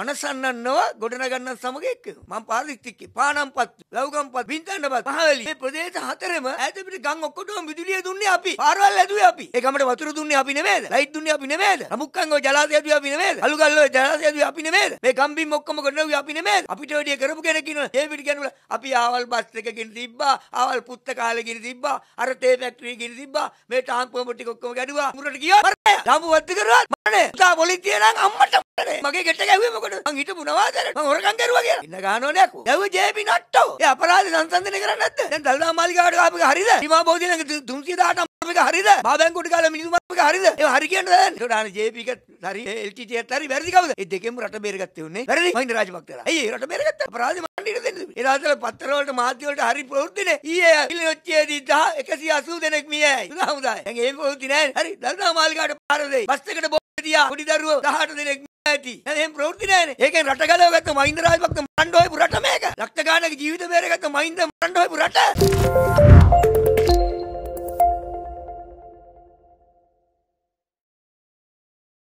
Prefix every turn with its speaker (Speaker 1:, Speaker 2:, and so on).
Speaker 1: අනසන්නන්නව ගොඩනගන්න සමග එක්ක මම පාරිස්තික්කේ පානම්පත් ලව්ගම්පත් බින්තන්නපත් මහවැලි මේ ප්‍රදේශ හතරෙම ඈතපිට ගම් ඔක්කොටම විදුලිය දුන්නේ අපි පාරවල් ඇදුවේ අපි ඒ ගමට වතුර දුන්නේ අපි නෙමෙයිද ලයිට් දුන්නේ අපි නෙමෙයිද රමුක්කංගෝ ජලාශය ඇදුවේ අපි නෙමෙයිද අලුගල්ලෝ ජලාශය ඇදුවේ අපි නෙමෙයිද මේ ගම්බිම් ඔක්කොම ගොඩනගුවේ අපි නෙමෙයිද අපිට වැඩිය කරපු කෙනෙක් ඉන්නවා ඒ පිට කියනවා අපි ආවල් බස් එකකින් තිබ්බා ආවල් පුත්ත කාලේ ගිනි තිබ්බා අර තේ ෆැක්ටරි ගිනි තිබ්බා මේ ට්‍රාන්ස්ෆෝමර් ටික ඔක්කොම ගැඩුවා මුරට ගියා දඹු වත්ති කරුවා මරණය. පුතා පොලිසිය නම් අම්මට මරණය. මගේ ගෙට ගැහුවේ මොකද? මං හිටපු නවාදර මං හොරකම් කරුවා කියලා. ඉන්න ගහනෝ නෑකෝ. ගැහුව ජේපි නට්ටෝ. ඒ අපරාධ සංසන්දනය කරන්නේ නැද්ද? දැන් දල්ලා මාලිගාවට ආපු එක හරිද? සීමා බෝධිය ළඟ 318 එක හරිද? බාබැංකුවට ගාලා මිනිස්සු මාපක හරිද? ඒව හරි කියන්න දාන්න. ඒකට ආන ජේපී එකත් හරි, එල්ටීටී එකත් හරි වැරදි කවුද? ඒ දෙකෙන්ම රට බේරගත්තේ උන්නේ. වැරදි මහින්ද රාජපක්ෂලා. අයියේ රට බේරගත්තා. අපරාධ කණ්ඩිට දෙන්න. එදාසල පත්තරවලට මාධ්‍යවලට හරි ප්‍රවෘත්තිනේ. ඊයේ ඉලිනොච්චියේදී 1180 දෙනෙක් මියයි. සුදාමුදායි. දැන් ඒ ප්‍රවෘත්ති නැහැ. හරි. දරුණා මාලිකාට පාර දෙයි. බස් එකට බොම්බ දියා. පොඩි දරුවෝ 18 දෙනෙක් ඇති ඇම් ප්‍රෘතිනයන ඒක රට කලවගත්ත මහින්දරාජපක්ත මණ්ඩෝයි පුරට මේක ලක්ෂ ගානක ජීවිත බේරගත්ත මහින්ද මණ්ඩෝයි පුරට